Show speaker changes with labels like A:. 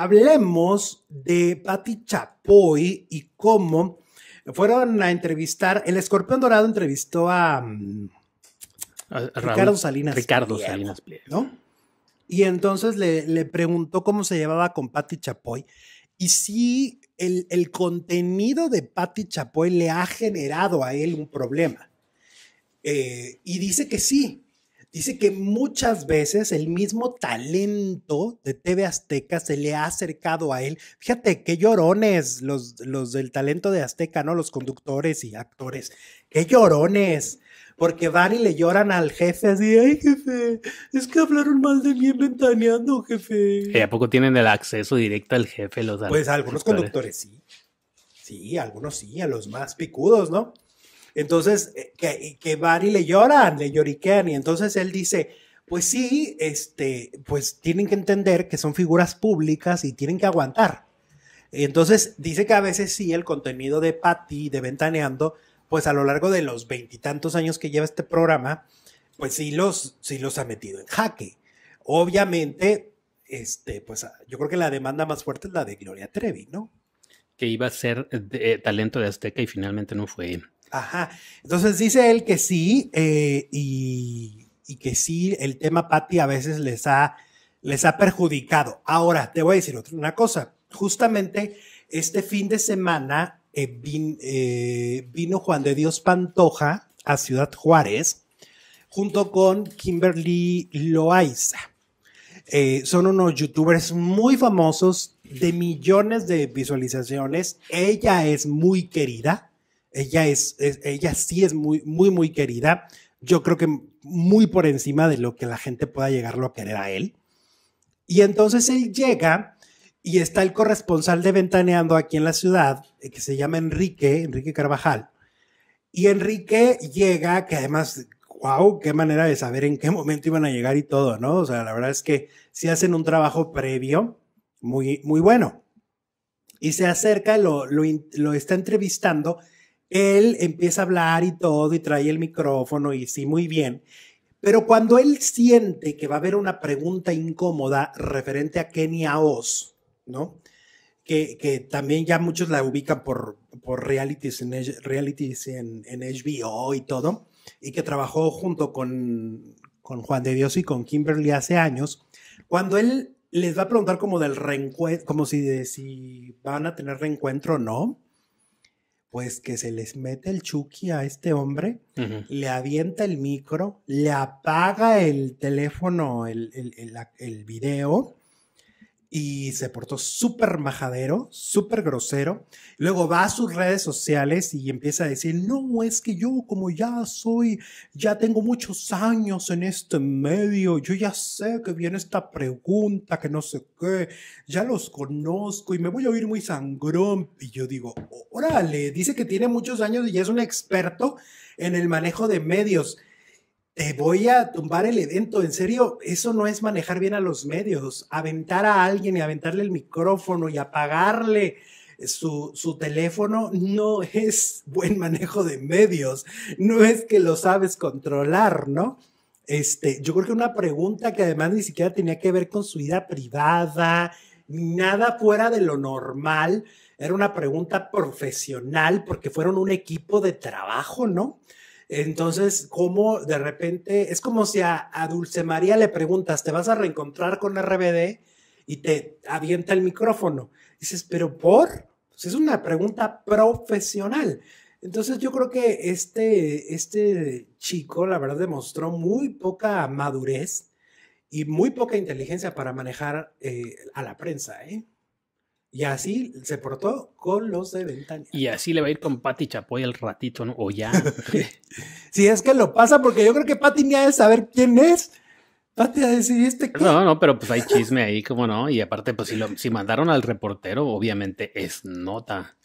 A: hablemos de Patti Chapoy y cómo fueron a entrevistar, el Escorpión Dorado entrevistó a, mm, Ricardo Salinas. Y entonces le, preguntó cómo se llevaba con Patti Chapoy y si el, contenido de Patti Chapoy le ha generado a él un problema. Eh, y dice que sí, Dice que muchas veces el mismo talento de TV Azteca se le ha acercado a él. Fíjate qué llorones los, los del talento de Azteca, ¿no? Los conductores y actores. ¡Qué llorones! Porque van y le lloran al jefe así, ay jefe, es que hablaron mal de mí inventaneando, jefe. ¿Y a poco tienen el acceso directo al jefe los Pues a algunos conductores sí. Sí, algunos sí, a los más picudos, ¿no? Entonces, eh, que, que Barry le lloran, le lloriquean, y entonces él dice, pues sí, este, pues tienen que entender que son figuras públicas y tienen que aguantar. Entonces, dice que a veces sí, el contenido de Patty, de Ventaneando, pues a lo largo de los veintitantos años que lleva este programa, pues sí los, sí los ha metido en jaque. Obviamente, este, pues yo creo que la demanda más fuerte es la de Gloria Trevi, ¿no? Que iba a ser eh, talento de Azteca y finalmente no fue. Ajá. Entonces dice él que sí, eh, y, que sí, el tema Patty a veces les ha, les ha perjudicado. Ahora, te voy a decir otra una cosa. Justamente este fin de semana eh, eh, vino Juan de Dios Pantoja a Ciudad Juárez junto con Kimberly Loaiza. son unos youtubers muy famosos de millones de visualizaciones. Ella es muy querida ella es, ella sí es muy, muy, muy querida. Yo creo que muy por encima de lo que la gente pueda llegarlo a querer a él. Y entonces él llega y está el corresponsal de Ventaneando aquí en la ciudad, eh, que se llama Enrique, Enrique Carvajal. Y Enrique llega, que además, wow, qué manera de saber en qué momento iban a llegar y todo, ¿no? O sea, la verdad es que si hacen un trabajo previo muy, muy bueno. Y se acerca, lo, lo está entrevistando él empieza a hablar y todo y trae el micrófono y sí, muy bien. Pero cuando él siente que va a haber una pregunta incómoda referente a Kenia Oz, ¿no? Que, también ya muchos la ubican por, por realities, en, realities en, HBO y todo, y que trabajó junto con, Juan de Dios y con Kimberly hace años, cuando él les va a preguntar como del reencuentro, como si, si van a tener reencuentro o no, pues que se les mete el Chucky a este hombre, le avienta el micro, le apaga el teléfono, el, el, el video, y se portó súper majadero, súper grosero. Luego va a sus redes sociales y empieza a decir, no, es que yo como ya soy, ya tengo muchos años en este medio, yo ya sé que viene esta pregunta, que no sé qué, ya los conozco y me voy a oír muy sangrón. Y yo digo, órale, dice que tiene muchos años y es un experto en el manejo de medios te eh, voy a tumbar el evento. En serio, eso no es manejar bien a los medios. Aventar a alguien y aventarle el micrófono y apagarle su, su, teléfono no es buen manejo de medios. No es que lo sabes controlar, ¿no? Este, yo creo que una pregunta que además ni siquiera tenía que ver con su vida privada, nada fuera de lo normal. Era una pregunta profesional porque fueron un equipo de trabajo, ¿no? Entonces, ¿cómo de repente, es como si a, Dulce María le preguntas, ¿te vas a reencontrar con RBD? Y te avienta el micrófono. Dices, ¿pero por? Pues es una pregunta profesional. Entonces yo creo que este, este chico, la verdad, demostró muy poca madurez y muy poca inteligencia para manejar eh, a la prensa. ¿eh? Y así se portó con los de ventana. Y así le va a ir con Pati Chapoy el ratito, ¿no? O ya. si es que lo pasa, porque yo creo que Pati ni ha de saber quién es. Pati, decidiste que. No, no, pero pues hay chisme ahí, como no. Y aparte, pues si, lo, si mandaron al reportero, obviamente es nota.